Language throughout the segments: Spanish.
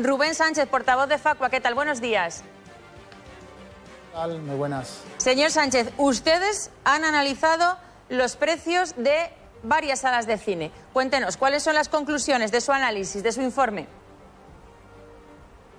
Rubén Sánchez, portavoz de Facua, ¿qué tal? Buenos días. ¿Qué tal? Muy buenas. Señor Sánchez, ustedes han analizado los precios de varias salas de cine. Cuéntenos, ¿cuáles son las conclusiones de su análisis, de su informe?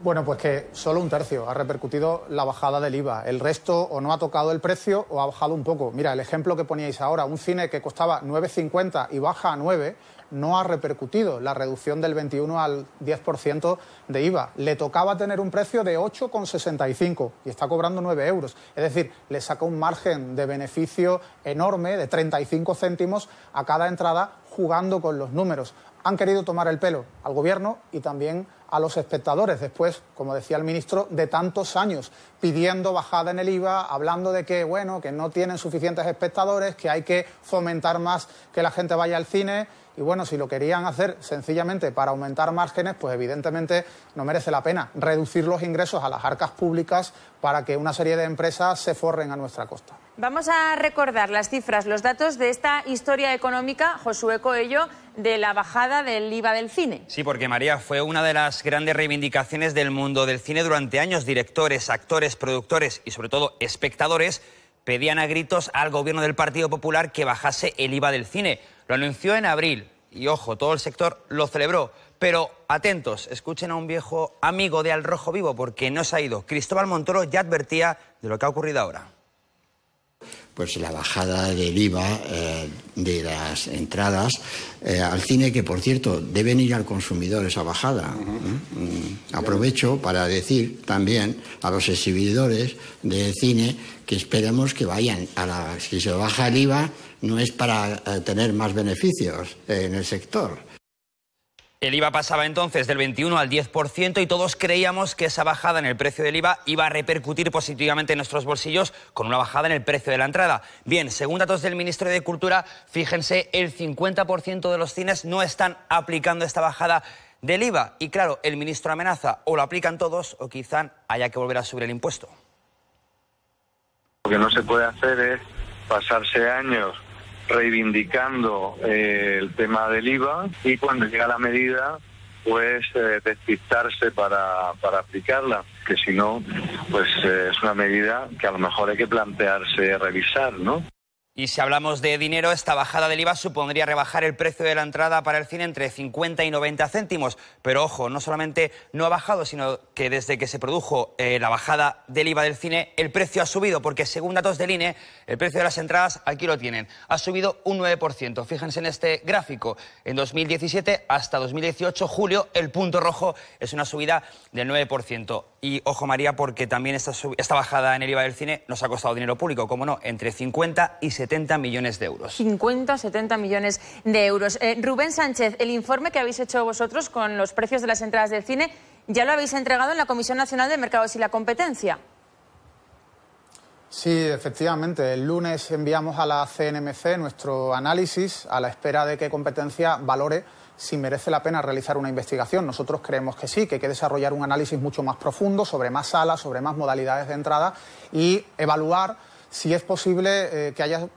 Bueno, pues que solo un tercio ha repercutido la bajada del IVA. El resto o no ha tocado el precio o ha bajado un poco. Mira, el ejemplo que poníais ahora, un cine que costaba 9,50 y baja a 9, no ha repercutido la reducción del 21 al 10% de IVA. Le tocaba tener un precio de 8,65 y está cobrando 9 euros. Es decir, le saca un margen de beneficio enorme de 35 céntimos a cada entrada jugando con los números. Han querido tomar el pelo al gobierno y también a los espectadores después, como decía el ministro, de tantos años, pidiendo bajada en el IVA, hablando de que, bueno, que no tienen suficientes espectadores, que hay que fomentar más que la gente vaya al cine. Y bueno, si lo querían hacer sencillamente para aumentar márgenes, pues evidentemente no merece la pena reducir los ingresos a las arcas públicas para que una serie de empresas se forren a nuestra costa. Vamos a recordar las cifras, los datos de esta historia económica, Josué Coello, de la bajada del IVA del cine. Sí, porque María fue una de las grandes reivindicaciones del mundo del cine durante años, directores, actores, productores y sobre todo espectadores pedían a gritos al gobierno del Partido Popular que bajase el IVA del cine. Lo anunció en abril y ojo, todo el sector lo celebró. Pero atentos, escuchen a un viejo amigo de Al Rojo Vivo porque no se ha ido. Cristóbal Montoro ya advertía de lo que ha ocurrido ahora. Pues la bajada del IVA eh, de las entradas eh, al cine, que por cierto, deben ir al consumidor esa bajada. ¿eh? Mm. Aprovecho para decir también a los exhibidores de cine que esperemos que vayan a la. Si se baja el IVA, no es para tener más beneficios en el sector el IVA pasaba entonces del 21 al 10% y todos creíamos que esa bajada en el precio del IVA iba a repercutir positivamente en nuestros bolsillos con una bajada en el precio de la entrada. Bien, según datos del Ministerio de Cultura, fíjense, el 50% de los cines no están aplicando esta bajada del IVA. Y claro, el ministro amenaza o lo aplican todos o quizá haya que volver a subir el impuesto. Lo que no se puede hacer es pasarse años reivindicando eh, el tema del IVA y cuando llega la medida pues eh, para, para aplicarla, que si no, pues eh, es una medida que a lo mejor hay que plantearse revisar, ¿no? Y si hablamos de dinero, esta bajada del IVA supondría rebajar el precio de la entrada para el cine entre 50 y 90 céntimos. Pero ojo, no solamente no ha bajado, sino que desde que se produjo eh, la bajada del IVA del cine, el precio ha subido, porque según datos del INE, el precio de las entradas, aquí lo tienen, ha subido un 9%. Fíjense en este gráfico. En 2017 hasta 2018, julio, el punto rojo es una subida del 9%. Y ojo María, porque también esta, esta bajada en el IVA del cine nos ha costado dinero público, como no, entre 50 y 70 millones de euros. 50, 70 millones de euros. Eh, Rubén Sánchez, el informe que habéis hecho vosotros con los precios de las entradas del cine, ya lo habéis entregado en la Comisión Nacional de Mercados y la Competencia. Sí, efectivamente. El lunes enviamos a la CNMC nuestro análisis a la espera de que competencia valore si merece la pena realizar una investigación. Nosotros creemos que sí, que hay que desarrollar un análisis mucho más profundo sobre más salas, sobre más modalidades de entrada y evaluar si es posible eh, que haya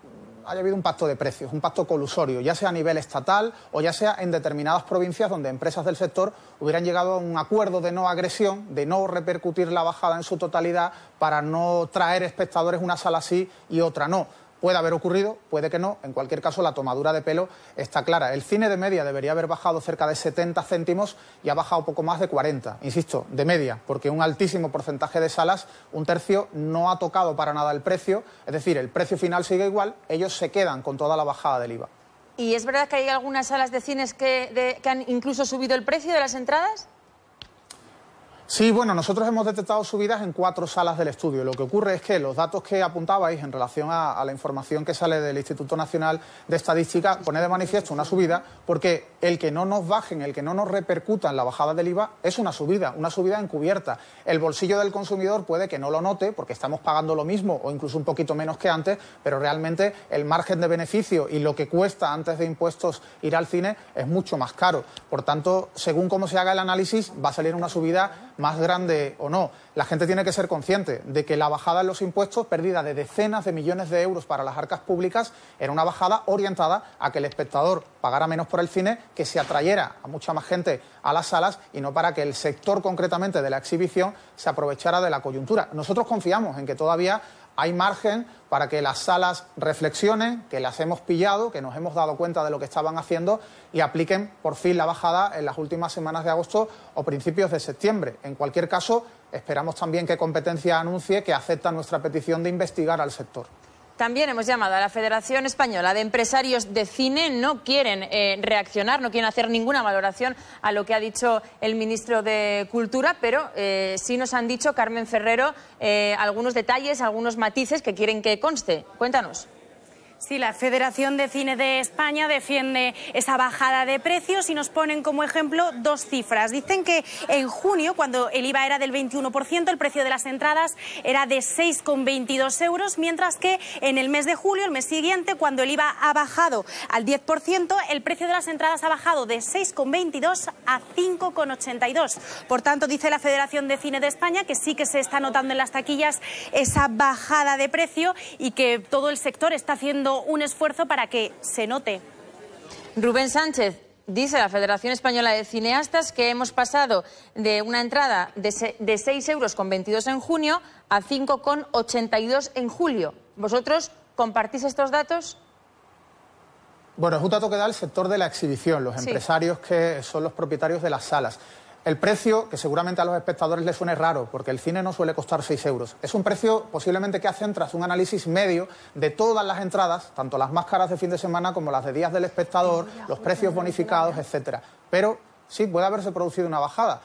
haya habido un pacto de precios, un pacto colusorio, ya sea a nivel estatal o ya sea en determinadas provincias donde empresas del sector hubieran llegado a un acuerdo de no agresión, de no repercutir la bajada en su totalidad para no traer espectadores una sala así y otra no. Puede haber ocurrido, puede que no. En cualquier caso, la tomadura de pelo está clara. El cine de media debería haber bajado cerca de 70 céntimos y ha bajado poco más de 40, insisto, de media, porque un altísimo porcentaje de salas, un tercio, no ha tocado para nada el precio. Es decir, el precio final sigue igual, ellos se quedan con toda la bajada del IVA. ¿Y es verdad que hay algunas salas de cines que, que han incluso subido el precio de las entradas? Sí, bueno, nosotros hemos detectado subidas en cuatro salas del estudio. Lo que ocurre es que los datos que apuntabais en relación a, la información que sale del Instituto Nacional de Estadística pone de manifiesto una subida porque el que no nos bajen, el que no nos repercuta en la bajada del IVA es una subida, una subida encubierta. El bolsillo del consumidor puede que no lo note porque estamos pagando lo mismo o incluso un poquito menos que antes, pero realmente el margen de beneficio y lo que cuesta antes de impuestos ir al cine es mucho más caro. Por tanto, según cómo se haga el análisis, va a salir una subida más grande o no. La gente tiene que ser consciente de que la bajada en los impuestos, pérdida de decenas de millones de euros para las arcas públicas, era una bajada orientada a que el espectador pagara menos por el cine, que se atrayera a mucha más gente a las salas y no para que el sector concretamente de la exhibición se aprovechara de la coyuntura. Nosotros confiamos en que todavía hay margen para que las salas reflexionen, que las hemos pillado, que nos hemos dado cuenta de lo que estaban haciendo y apliquen por fin la bajada en las últimas semanas de agosto o principios de septiembre. En cualquier caso, esperamos también que Competencia anuncie que acepta nuestra petición de investigar al sector. También hemos llamado a la Federación Española de Empresarios de Cine. No quieren eh, reaccionar, no quieren hacer ninguna valoración a lo que ha dicho el ministro de Cultura, pero eh, sí nos han dicho, Carmen Ferrero, eh, algunos detalles, algunos matices que quieren que conste. Cuéntanos. Sí, la Federación de Cine de España defiende esa bajada de precios y nos ponen como ejemplo dos cifras. Dicen que en junio, cuando el IVA era del 21%, el precio de las entradas era de 6,22 euros, mientras que en el mes de julio, el mes siguiente, cuando el IVA ha bajado al 10%, el precio de las entradas ha bajado de 6,22 a 5,82. Por tanto, dice la Federación de Cine de España que sí que se está notando en las taquillas esa bajada de precio y que todo el sector está haciendo un esfuerzo para que se note. Rubén Sánchez, dice la Federación Española de Cineastas que hemos pasado de una entrada de, 6,22 euros con 22 en junio a 5,82 en julio. ¿Vosotros compartís estos datos? Bueno, es un dato que da el sector de la exhibición, los empresarios que son los propietarios de las salas. El precio, que seguramente a los espectadores les suene raro, porque el cine no suele costar 6 euros, es un precio posiblemente que hacen tras un análisis medio de todas las entradas, tanto las máscaras de fin de semana como las de días del espectador, los precios bonificados, etc. Pero sí, puede haberse producido una bajada.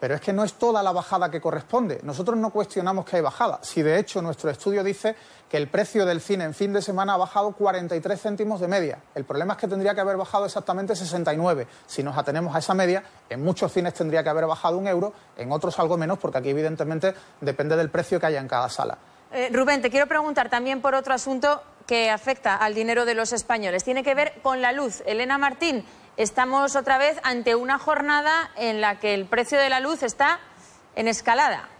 Pero es que no es toda la bajada que corresponde. Nosotros no cuestionamos que hay bajada. Si de hecho nuestro estudio dice que el precio del cine en fin de semana ha bajado 43 céntimos de media. El problema es que tendría que haber bajado exactamente 69. Si nos atenemos a esa media, en muchos cines tendría que haber bajado un euro, en otros algo menos, porque aquí evidentemente depende del precio que haya en cada sala. Eh, Rubén, te quiero preguntar también por otro asunto que afecta al dinero de los españoles. Tiene que ver con la luz. Elena Martín, Estamos otra vez ante una jornada en la que el precio de la luz está en escalada.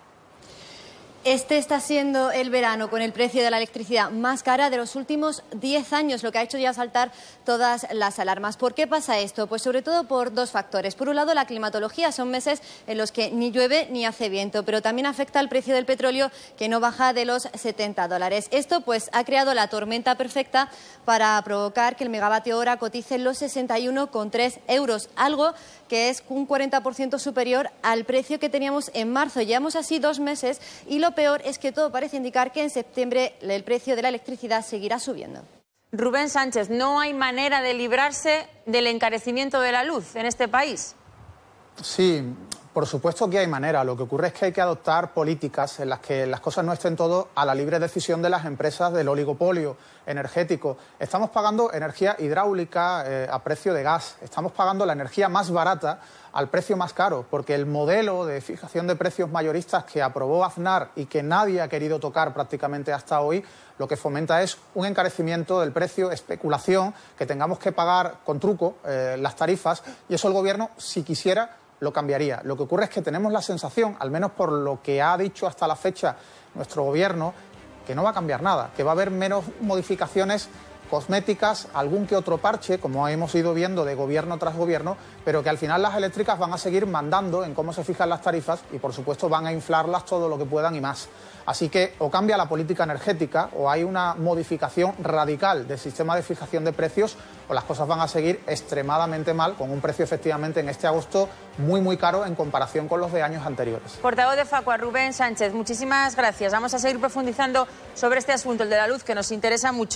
Este está siendo el verano con el precio de la electricidad más cara de los últimos 10 años, lo que ha hecho ya saltar todas las alarmas. ¿Por qué pasa esto? Pues sobre todo por dos factores. Por un lado, la climatología. Son meses en los que ni llueve ni hace viento, pero también afecta al precio del petróleo que no baja de los 70 dólares. Esto pues ha creado la tormenta perfecta para provocar que el megavatio hora cotice los 61,3 euros, algo que es un 40% superior al precio que teníamos en marzo. Llevamos así dos meses y lo lo peor es que todo parece indicar que en septiembre el precio de la electricidad seguirá subiendo. Rubén Sánchez, no hay manera de librarse del encarecimiento de la luz en este país. Sí, por supuesto que hay manera. Lo que ocurre es que hay que adoptar políticas en las que las cosas no estén todo a la libre decisión de las empresas del oligopolio energético. Estamos pagando energía hidráulica eh, a precio de gas. Estamos pagando la energía más barata al precio más caro, porque el modelo de fijación de precios mayoristas que aprobó Aznar y que nadie ha querido tocar prácticamente hasta hoy, lo que fomenta es un encarecimiento del precio, especulación, que tengamos que pagar con truco eh, las tarifas y eso el Gobierno, si quisiera, lo cambiaría. Lo que ocurre es que tenemos la sensación, al menos por lo que ha dicho hasta la fecha nuestro gobierno, que no va a cambiar nada, que va a haber menos modificaciones cosméticas, algún que otro parche, como hemos ido viendo de gobierno tras gobierno, pero que al final las eléctricas van a seguir mandando en cómo se fijan las tarifas y por supuesto van a inflarlas todo lo que puedan y más. Así que o cambia la política energética o hay una modificación radical del sistema de fijación de precios o las cosas van a seguir extremadamente mal con un precio efectivamente en este agosto muy muy caro en comparación con los de años anteriores. Portavoz de Facua, Rubén Sánchez, muchísimas gracias. Vamos a seguir profundizando sobre este asunto, el de la luz, que nos interesa mucho.